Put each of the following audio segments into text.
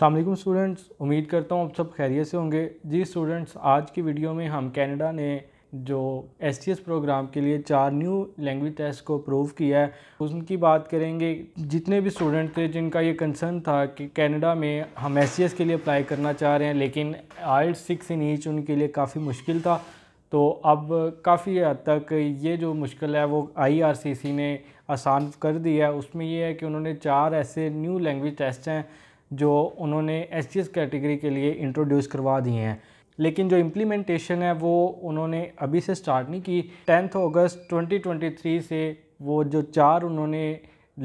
Aslam students उम्मीद करता हूँ आप सब खैरियत से होंगे जी स्टूडेंट्स आज की वीडियो में हम कनाडा ने जो एस प्रोग्राम के लिए चार न्यू लैंग्वेज टेस्ट को अप्रूव किया है उनकी बात करेंगे जितने भी स्टूडेंट थे जिनका ये कंसर्न था कि कनाडा में हम एस के लिए अप्लाई करना चाह रहे हैं लेकिन आइट सिक्स इन ईच उनके लिए काफ़ी मुश्किल था तो अब काफ़ी हद तक ये जो मुश्किल है वो सी ने आसान कर दिया है उसमें यह है कि उन्होंने चार ऐसे न्यू लैंग्वेज टेस्ट हैं जो उन्होंने एस कैटेगरी के लिए इंट्रोड्यूस करवा दिए हैं लेकिन जो इम्प्लीमेंटेशन है वो उन्होंने अभी से स्टार्ट नहीं की टेंथ अगस्त 2023 से वो जो चार उन्होंने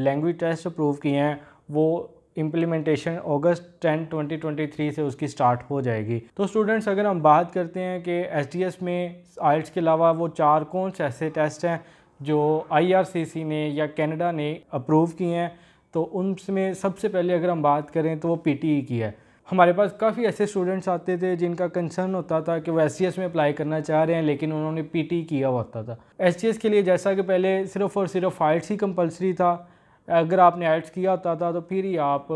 लैंग्वेज टेस्ट अप्रूव किए हैं वो इम्प्लीमेंटेशन अगस्त 10 2023 से उसकी स्टार्ट हो जाएगी तो स्टूडेंट्स अगर हम बात करते हैं कि एस में आइल्स के अलावा वो चार कौन से ऐसे टेस्ट हैं जो आई ने या कैनेडा ने अप्रूव किए हैं तो उनमें सबसे पहले अगर हम बात करें तो वो पी e की है हमारे पास काफ़ी ऐसे स्टूडेंट्स आते थे जिनका कंसर्न होता था कि वो एस में अप्लाई करना चाह रहे हैं लेकिन उन्होंने पी e किया हुआ होता था एस के लिए जैसा कि पहले सिर्फ और सिर्फ आइट्स ही कंपलसरी था अगर आपने आइट्स किया होता था तो फिर ही आप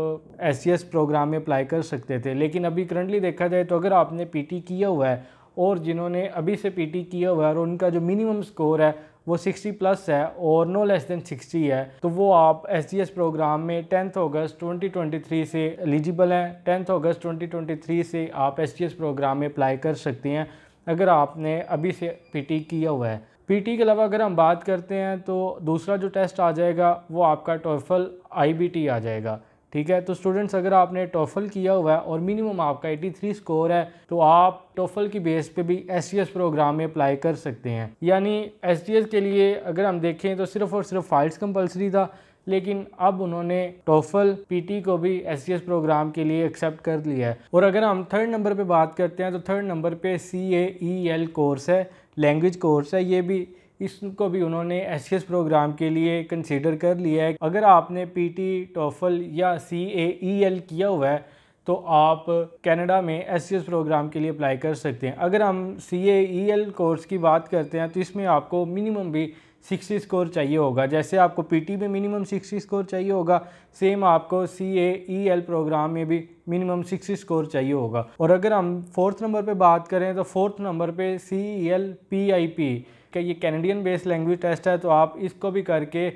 एस प्रोग्राम में अप्लाई कर सकते थे लेकिन अभी करंटली देखा जाए तो अगर आपने पी e किया हुआ है और जिन्होंने अभी से पी किया हुआ है और उनका जो मिनिमम स्कोर है वो 60 प्लस है और नो लेस देन 60 है तो वो आप एस प्रोग्राम में टेंथ अगस्त 2023 से एलिजिबल हैं टेंथ अगस्त 2023 से आप एस प्रोग्राम में अप्लाई कर सकते हैं अगर आपने अभी से पी किया हुआ है पीटी के अलावा अगर हम बात करते हैं तो दूसरा जो टेस्ट आ जाएगा वो आपका टोफल आई आ जाएगा ठीक है तो स्टूडेंट्स अगर आपने टोफल किया हुआ है और मिनिमम आपका 83 स्कोर है तो आप टोफल की बेस पे भी एस प्रोग्राम में अप्लाई कर सकते हैं यानी एस के लिए अगर हम देखें तो सिर्फ और सिर्फ फाइल्स कंपलसरी था लेकिन अब उन्होंने टोफल पीटी को भी एस प्रोग्राम के लिए एक्सेप्ट कर लिया है और अगर हम थर्ड नंबर पर बात करते हैं तो थर्ड नंबर पर C A E L course है लैंग्वेज कोर्स है ये भी इसको भी उन्होंने एस प्रोग्राम के लिए कंसिडर कर लिया है अगर आपने पी टी टोफल या सी ए ई एल किया हुआ है तो आप कनाडा में एस प्रोग्राम के लिए अप्लाई कर सकते हैं अगर हम सी ए ई एल कोर्स की बात करते हैं तो इसमें आपको मिनिमम भी सिक्सटी स्कोर चाहिए होगा जैसे आपको पीटी में मिनिमम सिक्सटी स्कोर चाहिए होगा सेम आपको सी ए ई एल प्रोग्राम में भी मिनिमम सिक्सटी स्कोर चाहिए होगा और अगर हम फोर्थ नंबर पे बात करें तो फोर्थ नंबर पे C E L P I P कि ये कैनेडियन बेस्ड लैंग्वेज टेस्ट है तो आप इसको भी करके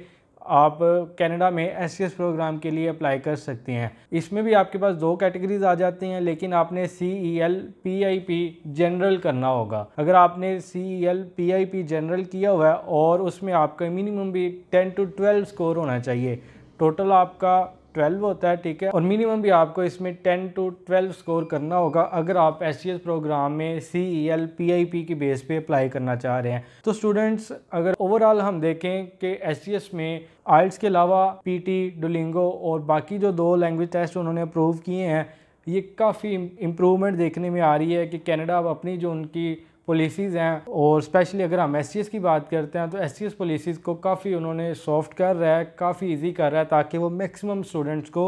आप कनाडा में एस प्रोग्राम के लिए अप्लाई कर सकते हैं इसमें भी आपके पास दो कैटेगरीज आ जाती हैं लेकिन आपने C E L P I P general करना होगा अगर आपने C E L P I P general किया हुआ है और उसमें आपका मिनिमम भी टेन टू ट्वेल्व स्कोर होना चाहिए टोटल आपका ट्वेल्व होता है ठीक है और मिनिमम भी आपको इसमें टेन टू ट्वेल्व स्कोर करना होगा अगर आप एस प्रोग्राम में C E L P I P की बेस पे अप्लाई करना चाह रहे हैं तो स्टूडेंट्स अगर ओवरऑल हम देखें कि एस में आइल्स के अलावा पी टी डुलिंगो और बाकी जो दो लैंग्वेज टेस्ट उन्होंने अप्रूव किए हैं ये काफ़ी इम्प्रूवमेंट देखने में आ रही है कि कैनेडा अब अपनी जो उनकी पॉलिसीज़ हैं और स्पेशली अगर हम एस की बात करते हैं तो एस टी पॉलिसीज़ को काफ़ी उन्होंने सॉफ्ट कर रहा है काफ़ी ईजी कर रहा है ताकि वो मैक्सिमम स्टूडेंट्स को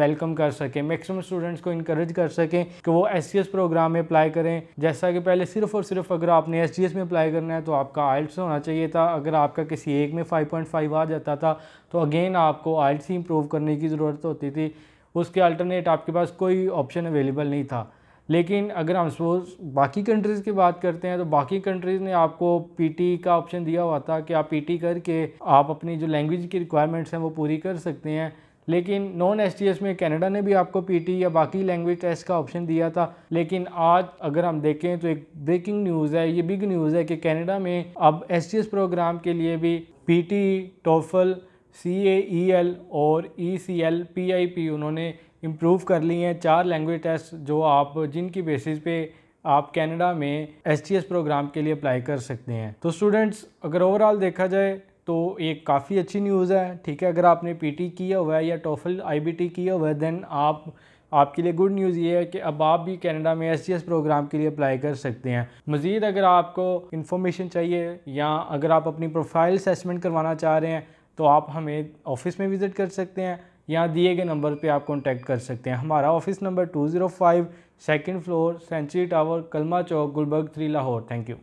वेलकम कर सकें मैक्सिमम स्टूडेंट्स को इनक्रेज कर सकें कि वो एस प्रोग्राम में अप्लाई करें जैसा कि पहले सिर्फ और सिर्फ अगर आपने एस में अप्लाई करना है तो आपका आइल्स होना चाहिए था अगर आपका किसी एक में 5.5 आ जाता था तो अगेन आपको आइल्स ही इम्प्रूव करने की ज़रूरत होती थी उसके अल्टरनेट आपके पास कोई ऑप्शन अवेलेबल नहीं था लेकिन अगर हम सपोज बाकी कंट्रीज़ की बात करते हैं तो बाकी कंट्रीज़ ने आपको पीटी का ऑप्शन दिया हुआ था कि आप पीटी करके आप अपनी जो लैंग्वेज की रिक्वायरमेंट्स हैं वो पूरी कर सकते हैं लेकिन नॉन एस में कनाडा ने भी आपको पीटी या बाकी लैंग्वेज टेस्ट का ऑप्शन दिया था लेकिन आज अगर हम देखें तो एक ब्रेकिंग न्यूज़ है ये बिग न्यूज़ है कि कनाडा में अब एस प्रोग्राम के लिए भी PT TOEFL C A E L और E C L P I P उन्होंने इम्प्रूव कर ली हैं चार लैंग्वेज टेस्ट जो आप जिनकी बेसिस पे आप कनाडा में एस एस प्रोग्राम के लिए अप्लाई कर सकते हैं तो स्टूडेंट्स अगर ओवरऑल देखा जाए तो ये काफ़ी अच्छी न्यूज़ है ठीक है अगर आपने पी टी किया हुआ है या टोफल आई बी टी किया हुआ है देन आप आपके लिए गुड न्यूज़ ये है कि अब आप भी कनाडा में एस प्रोग्राम के लिए अप्लाई कर सकते हैं मज़ीद अगर आपको इन्फॉर्मेशन चाहिए या अगर आप अपनी प्रोफाइल असेसमेंट करवाना चाह रहे हैं तो आप हमें ऑफिस में विज़िट कर सकते हैं या दिए गए नंबर पे आप कॉन्टैक्ट कर सकते हैं हमारा office number two zero five second floor century tower Kalma Chowk Gulberg three Lahore thank you